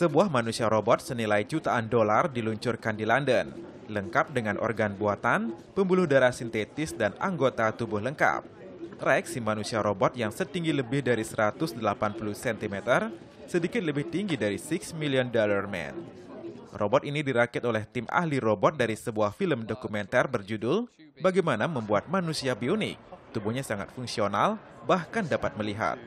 Sebuah manusia robot senilai jutaan dolar diluncurkan di London, lengkap dengan organ buatan, pembuluh darah sintetis, dan anggota tubuh lengkap. Rex, si manusia robot yang setinggi lebih dari 180 cm, sedikit lebih tinggi dari 6 Million Dollar Man. Robot ini dirakit oleh tim ahli robot dari sebuah film dokumenter berjudul Bagaimana Membuat Manusia Bionik. Tubuhnya sangat fungsional, bahkan dapat melihat.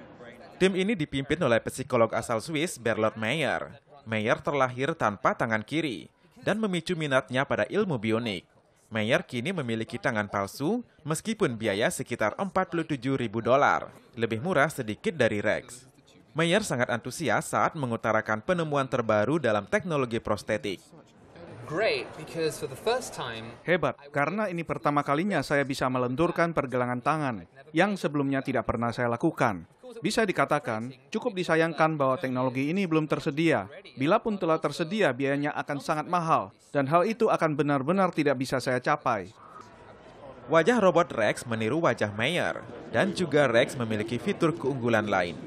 Tim ini dipimpin oleh psikolog asal Swiss Berlot Meyer. Meyer terlahir tanpa tangan kiri dan memicu minatnya pada ilmu bionik. Meyer kini memiliki tangan palsu meskipun biaya sekitar 47 ribu dolar, lebih murah sedikit dari Rex. Meyer sangat antusias saat mengutarakan penemuan terbaru dalam teknologi prostetik. Hebat, karena ini pertama kalinya saya bisa melenturkan pergelangan tangan yang sebelumnya tidak pernah saya lakukan. Bisa dikatakan, cukup disayangkan bahwa teknologi ini belum tersedia. Bila pun telah tersedia, biayanya akan sangat mahal, dan hal itu akan benar-benar tidak bisa saya capai. Wajah robot Rex meniru wajah Mayer, dan juga Rex memiliki fitur keunggulan lain,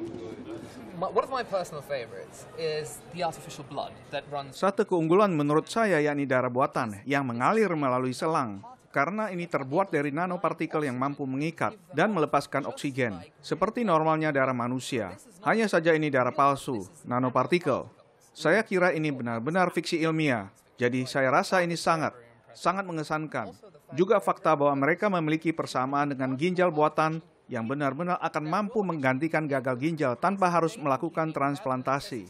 satu keunggulan menurut saya yakni darah buatan yang mengalir melalui selang karena ini terbuat dari nanopartikel yang mampu mengikat dan melepaskan oksigen, seperti normalnya darah manusia. Hanya saja ini darah palsu, nanopartikel. Saya kira ini benar-benar fiksi ilmiah, jadi saya rasa ini sangat, sangat mengesankan. Juga fakta bahwa mereka memiliki persamaan dengan ginjal buatan yang benar-benar akan mampu menggantikan gagal ginjal tanpa harus melakukan transplantasi.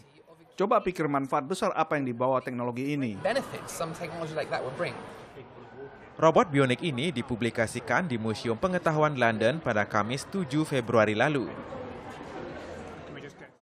Coba pikir manfaat besar apa yang dibawa teknologi ini. Robot bionik ini dipublikasikan di Museum Pengetahuan London pada Kamis 7 Februari lalu.